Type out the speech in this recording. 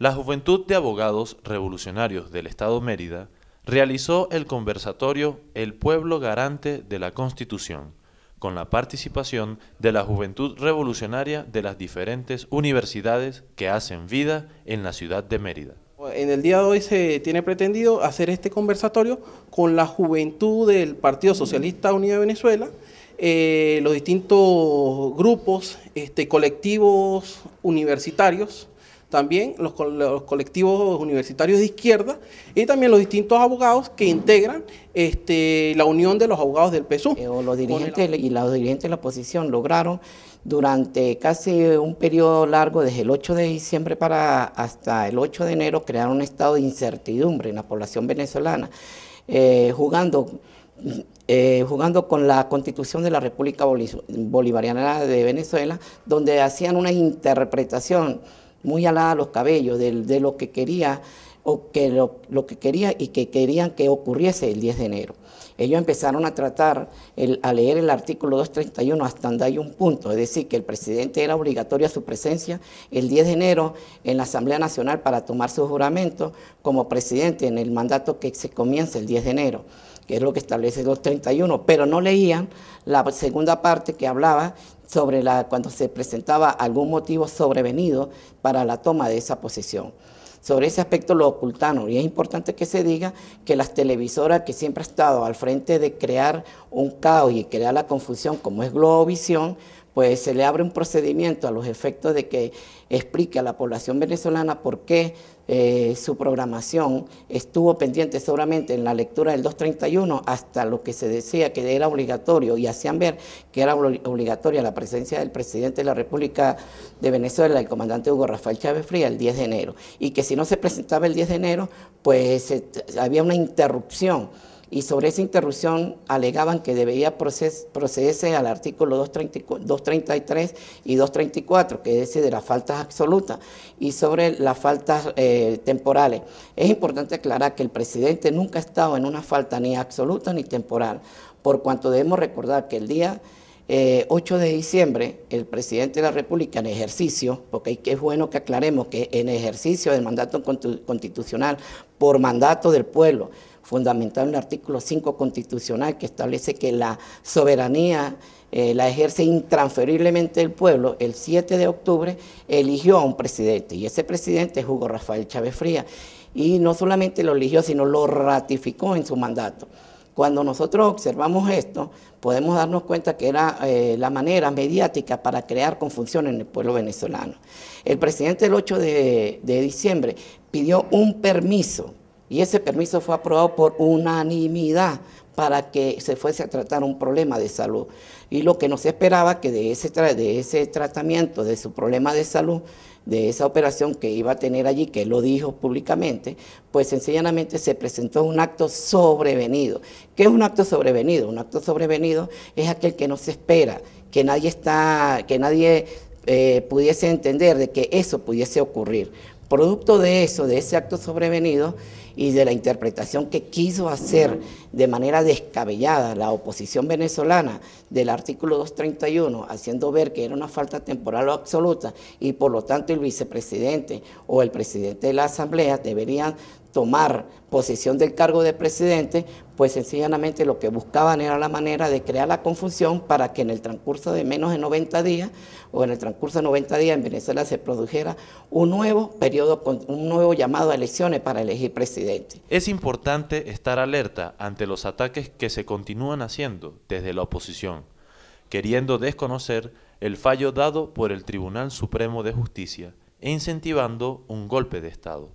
La Juventud de Abogados Revolucionarios del Estado Mérida realizó el conversatorio El pueblo garante de la Constitución, con la participación de la juventud revolucionaria de las diferentes universidades que hacen vida en la ciudad de Mérida. En el día de hoy se tiene pretendido hacer este conversatorio con la juventud del Partido Socialista Unido de Venezuela, eh, los distintos grupos, este, colectivos universitarios, también los, colectivos universitarios de izquierda y también los distintos abogados que integran este, la unión de los abogados del PSU. Eh, los dirigentes y los dirigentes de la oposición lograron durante casi un periodo largo, desde el 8 de diciembre para hasta el 8 de enero, crear un estado de incertidumbre en la población venezolana, eh, jugando, eh, jugando con la constitución de la República Bolivariana de Venezuela, donde hacían una interpretación muy alada los cabellos de, de lo que quería que lo, que quería y que querían que ocurriese el 10 de enero. Ellos empezaron a tratar, a leer el artículo 231 hasta donde hay un punto, es decir, que el presidente era obligatorio a su presencia el 10 de enero en la Asamblea Nacional para tomar su juramento como presidente en el mandato que se comienza el 10 de enero que es lo que establece el 231, pero no leían la segunda parte que hablaba sobre la, cuando se presentaba algún motivo sobrevenido para la toma de esa posición. Sobre ese aspecto lo ocultaron y es importante que se diga que las televisoras que siempre ha estado al frente de crear un caos y crear la confusión como es Globovisión, pues se le abre un procedimiento a los efectos de que explique a la población venezolana por qué eh, su programación estuvo pendiente solamente en la lectura del 231 hasta lo que se decía que era obligatorio y hacían ver que era obligatoria la presencia del presidente de la República de Venezuela, el comandante Hugo Rafael Chávez Fría, el 10 de enero. Y que si no se presentaba el 10 de enero, pues había una interrupción y sobre esa interrupción alegaban que debía procederse al artículo 233 y 234, que es de las faltas absolutas y sobre las faltas eh, temporales. Es importante aclarar que el presidente nunca ha estado en una falta ni absoluta ni temporal, por cuanto debemos recordar que el día 8 eh, de diciembre, el presidente de la República en ejercicio, porque es bueno que aclaremos que en ejercicio del mandato constitucional por mandato del pueblo, fundamental en el artículo 5 constitucional que establece que la soberanía eh, la ejerce intransferiblemente el pueblo, el 7 de octubre eligió a un presidente y ese presidente es Hugo Rafael Chávez Fría y no solamente lo eligió, sino lo ratificó en su mandato. Cuando nosotros observamos esto, podemos darnos cuenta que era eh, la manera mediática para crear confusión en el pueblo venezolano. El presidente el 8 de diciembre pidió un permiso y ese permiso fue aprobado por unanimidad para que se fuese a tratar un problema de salud. Y lo que no se esperaba que de ese, de ese tratamiento, de su problema de salud, de esa operación que iba a tener allí, que lo dijo públicamente, pues sencillamente se presentó un acto sobrevenido. ¿Qué es un acto sobrevenido? Un acto sobrevenido es aquel que no se espera, que nadie está, que nadie eh, pudiese entender de que eso pudiese ocurrir. Producto de eso, de ese acto sobrevenido y de la interpretación que quiso hacer de manera descabellada la oposición venezolana del artículo 231, haciendo ver que era una falta temporal o absoluta y por lo tanto el vicepresidente o el presidente de la Asamblea deberían tomar posesión del cargo de presidente, pues sencillamente lo que buscaban era la manera de crear la confusión para que en el transcurso de menos de 90 días o en el transcurso de 90 días en Venezuela se produjera un nuevo periodo, un nuevo llamado a elecciones para elegir presidente. Es importante estar alerta ante los ataques que se continúan haciendo desde la oposición, queriendo desconocer el fallo dado por el Tribunal Supremo de Justicia e incentivando un golpe de Estado.